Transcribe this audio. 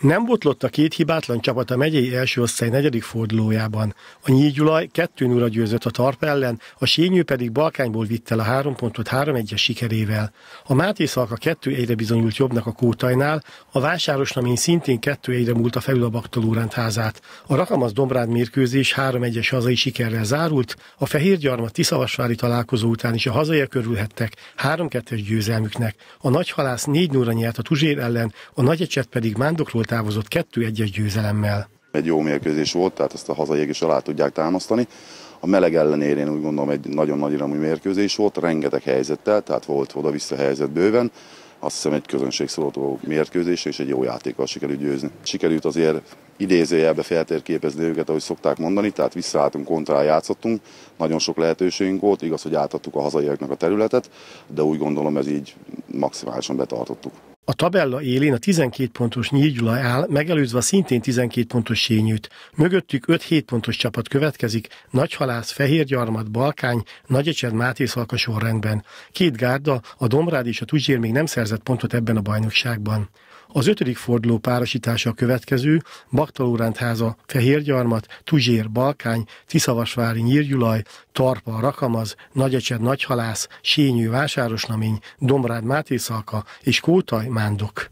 Nem botlott a két hibátlan csapat a megyei első osztály negyedik fordulójában. A Nyígyulaj 2 0 győzött a Tarp ellen, a Sényű pedig Balkányból vitte el a három pontot 3-1-es sikerével. A Máté Szalka 2 1 bizonyult jobbnak a Kótajnál, a Vásáros Namény szintén 2 1 a felül a Baktalóránt házát. A Rakamasz Dombrád mérkőzés 3-1-es hazai sikerrel zárult, a fehér Fehérgyarma Tiszavasvári találkozó után is a hazaiak körülhettek 3-2-es győzelmüknek. A Nagyhalász 4 0 nyert a Tuzsér ellen, a Nagy pedig Mándokról távozott kettő 1 győzelemmel. Egy jó mérkőzés volt, tehát ezt a hazaiak is alá tudják támasztani. A meleg ellenére én úgy gondolom egy nagyon nagy iramú mérkőzés volt, rengeteg helyzettel, tehát volt oda-vissza helyzet bőven. Azt hiszem egy közönségszóló mérkőzés és egy jó játékkal sikerült győzni. Sikerült azért idézőjelbe feltérképezni őket, ahogy szokták mondani, tehát visszaálltunk, kontra játszottunk, nagyon sok lehetőségünk volt, igaz, hogy átadtuk a hazaiaknak a területet, de úgy gondolom ez így maximálisan betartottuk. A tabella élén a 12 pontos Nyírgyula áll, megelőzve a szintén 12 pontos Sényűt. Mögöttük 5-7 pontos csapat következik, Nagyhalász, Fehérgyarmat, Balkány, Nagyecsed, Máté Szalka sorrendben. Két gárda, a Domrád és a Tuzsér még nem szerzett pontot ebben a bajnokságban. Az ötödik forduló párosítása a következő, Baktalóránt háza Fehérgyarmat, Tuzsér Balkány, Tiszavasvári Nyírgyulaj, Tarpa Rakamaz, Nagyecsed Nagyhalász, Sényő Vásárosnamény, Domrád Mátészalka és Kótaj Mándok.